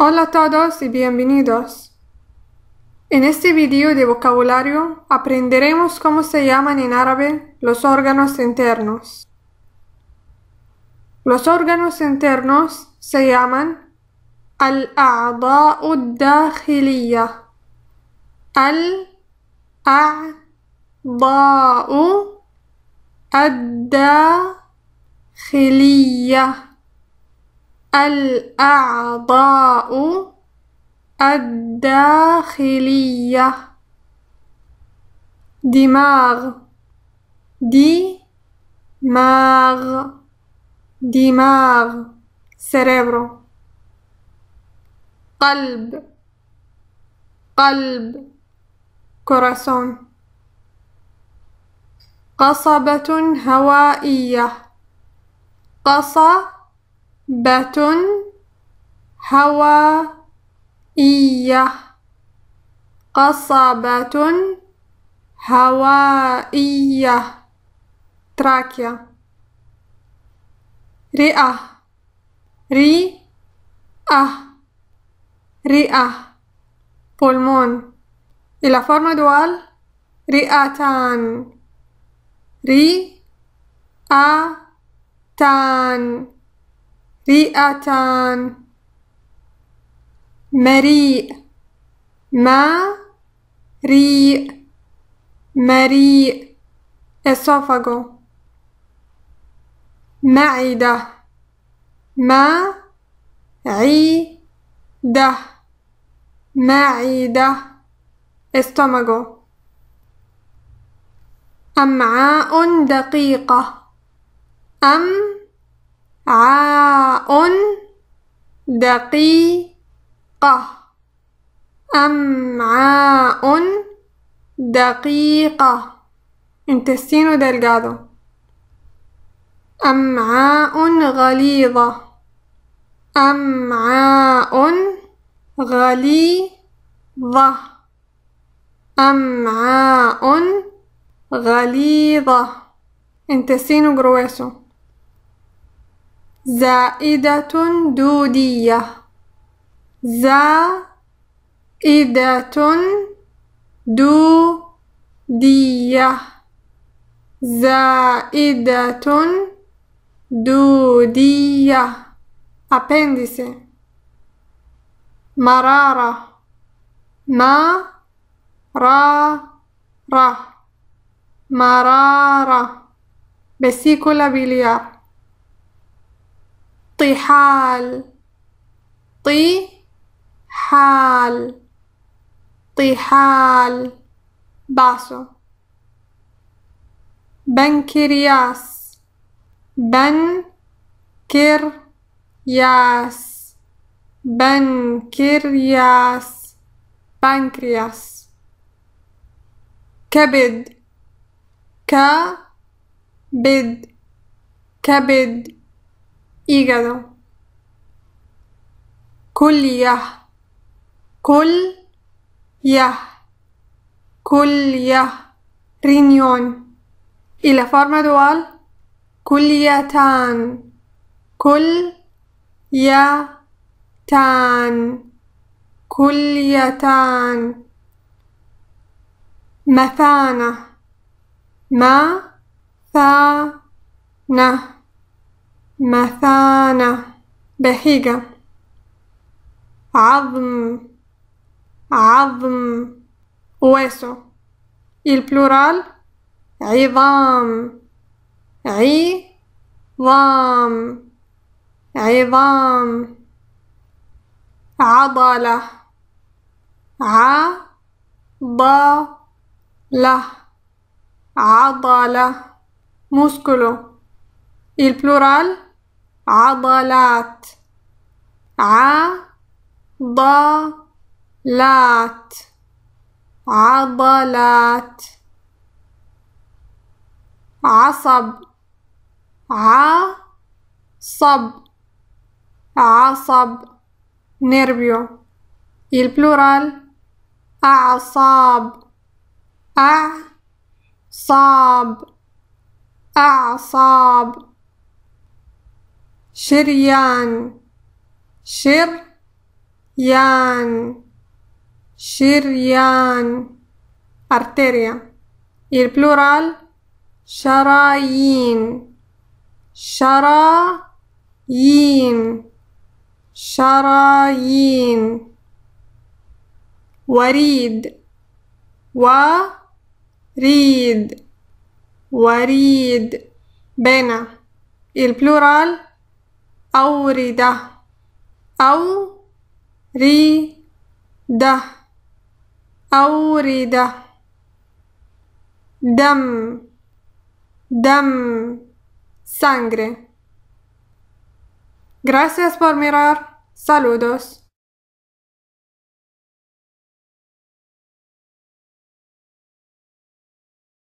Hola a todos y bienvenidos. En este video de vocabulario aprenderemos cómo se llaman en árabe los órganos internos. Los órganos internos se llaman al-a'da'u dakhiliya. al ad الأعضاء الداخلية دماغ ماغ دماغ cerebro قلب قلب corazón قصبة هوائية قصبة بة هوائية قصبة هوائية تراكيا رئة رئة رئة بولمون إلى فورما دوال رئتان رئتان رئتان مريء ما ريء مريء esophago معدة ما عيدة معدة استمغو أمعاء دقيقة أم عاء دقيقة أمعاء دقيقة intestino delgado أمعاء غليظة أمعاء غليظة أمعاء غليظة intestino grueso زائدة دودية زائدة دودية زائدة دودية أبندس مرارة ما را را مرارة بسيكولا بليار طحال طحال طحال باسو بنكرياس بنكرياس بنكرياس بنكرياس كبد كبد كبد hígado, كلية كل يه كلية رينيون إلى فورما دوال كليتان كل يتان كليتان مثانة ما ثانة مثانة بهيجة عظم عظم ويسو البلورال عظام عي عظام عظام عضلة ع ض ل عضلة مسكلو البلورال عضلات عضلات عضلات عصب عصب عصب نيربيو البلورال plural أعصاب أعصاب أعصاب شريان شر يان شريان أرتيريا البلورال شرايين شرايين شرايين وريد وريد وريد بنا البلورال Aurida, aurida, aurida, dam, dam, sangre. Gracias por mirar. Saludos.